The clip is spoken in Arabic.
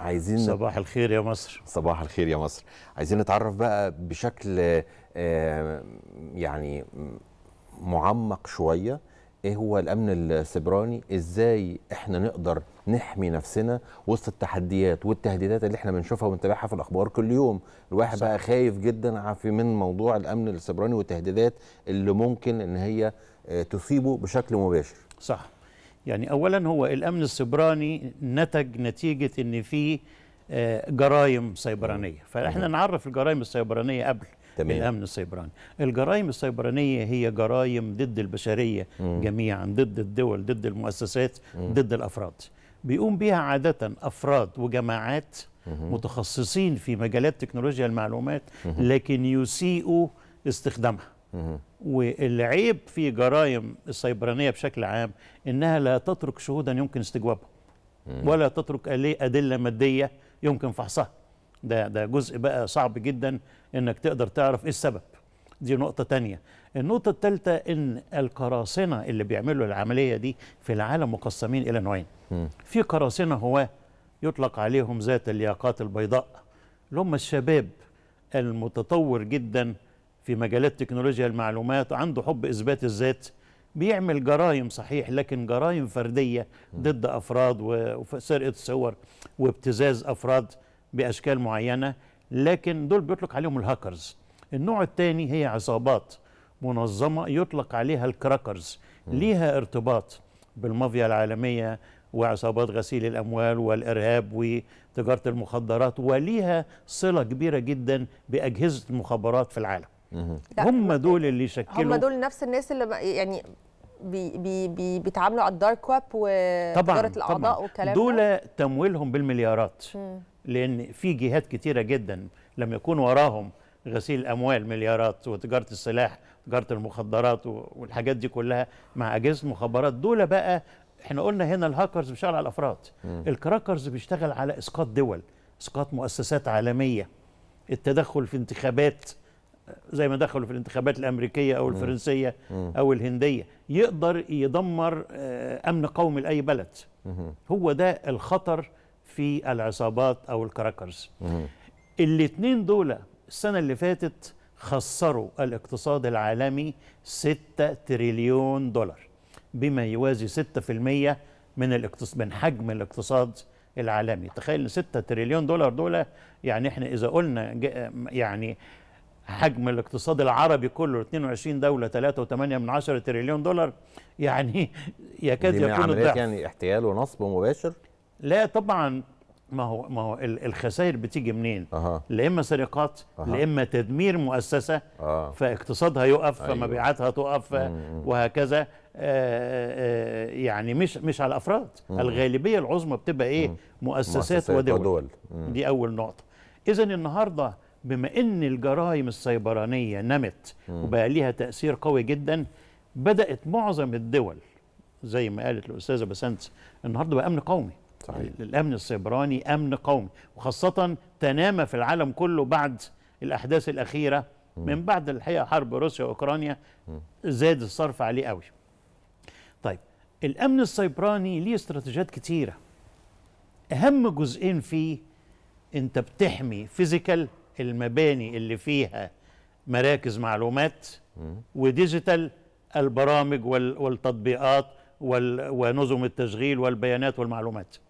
عايزين صباح الخير يا مصر صباح الخير يا مصر عايزين نتعرف بقى بشكل آه، يعني معمق شويه ايه هو الامن السبراني ازاي احنا نقدر نحمي نفسنا وسط التحديات والتهديدات اللي احنا بنشوفها ونتابعها في الاخبار كل يوم الواحد صح. بقى خايف جدا من موضوع الامن السبراني والتهديدات اللي ممكن ان هي آه، تصيبه بشكل مباشر صح يعني أولا هو الأمن السبراني نتج نتيجة أن في آه، جرائم سيبرانية فإحنا نعرف الجرائم السيبرانية قبل تمام. الامن السيبراني الجرائم السيبرانيه هي جرائم ضد البشريه م. جميعا ضد الدول ضد المؤسسات م. ضد الافراد بيقوم بها عاده افراد وجماعات م. متخصصين في مجالات تكنولوجيا المعلومات لكن يسيئوا استخدامها والعيب في جرائم السيبرانية بشكل عام إنها لا تترك شهودا يمكن استجوابها ولا تترك أدلة مادية يمكن فحصها ده ده جزء بقى صعب جدا إنك تقدر تعرف إيه السبب دي نقطة تانية النقطة الثالثة إن القراصنة اللي بيعملوا العملية دي في العالم مقسمين إلى نوعين في قراصنة هواة يطلق عليهم ذات الياقات البيضاء اللي هم الشباب المتطور جداً في مجالات تكنولوجيا المعلومات عنده حب إثبات الذات بيعمل جرائم صحيح لكن جرائم فردية ضد أفراد وسرقة صور وابتزاز أفراد بأشكال معينة لكن دول بيطلق عليهم الهاكرز النوع الثاني هي عصابات منظمة يطلق عليها الكراكرز ليها ارتباط بالمافيا العالمية وعصابات غسيل الأموال والإرهاب وتجارة المخدرات وليها صلة كبيرة جدا بأجهزة المخابرات في العالم هم دول اللي شكلوا هم دول نفس الناس اللي يعني بي بي بيتعاملوا على الدارك ويب واداره الاعضاء طبعًا والكلام دول تمويلهم بالمليارات مم. لان في جهات كتيره جدا لما يكون وراهم غسيل الاموال مليارات وتجاره السلاح وتجاره المخدرات والحاجات دي كلها مع اجهزه المخابرات دول بقى احنا قلنا هنا الهاكرز بيشتغل على الافراد الكراكرز بيشتغل على اسقاط دول اسقاط مؤسسات عالميه التدخل في انتخابات زي ما دخلوا في الانتخابات الامريكيه او الفرنسيه او الهنديه يقدر يدمر آه، امن قومي لاي بلد هو ده الخطر في العصابات او الكراكرز الاثنين دول السنه اللي فاتت خسروا الاقتصاد العالمي 6 تريليون دولار بما يوازي 6% من الاقتصاد من حجم الاقتصاد العالمي تخيل 6 تريليون دولار دول يعني احنا اذا قلنا يعني حجم الاقتصاد العربي كله 22 دولة 3.8 من 10 تريليون دولار يعني يكاد دي يكون الضعف يعني احتيال ونصب مباشر؟ لا طبعا ما هو ما هو الخسائر بتيجي منين؟ أه. لا اما سرقات لا اما تدمير مؤسسه أه. فاقتصادها يقف أيوه. فمبيعاتها تقف مم. وهكذا آآ آه، آآ آه، يعني مش مش على الافراد مم. الغالبيه العظمى بتبقى ايه؟ مم. مؤسسات, مؤسسات ودول, ودول. دي اول نقطه. اذا النهارده بما ان الجرائم السيبرانيه نمت وبقى ليها تاثير قوي جدا بدات معظم الدول زي ما قالت الاستاذه بسنت النهارده بقى امن قومي صحيح. الامن السيبراني امن قومي وخاصه تنامى في العالم كله بعد الاحداث الاخيره من بعد الحقيقه حرب روسيا واوكرانيا زاد الصرف عليه قوي طيب الامن السيبراني ليه استراتيجيات كتيره اهم جزئين فيه انت بتحمي فيزيكال المباني اللي فيها مراكز معلومات وديجيتال البرامج والتطبيقات ونظم التشغيل والبيانات والمعلومات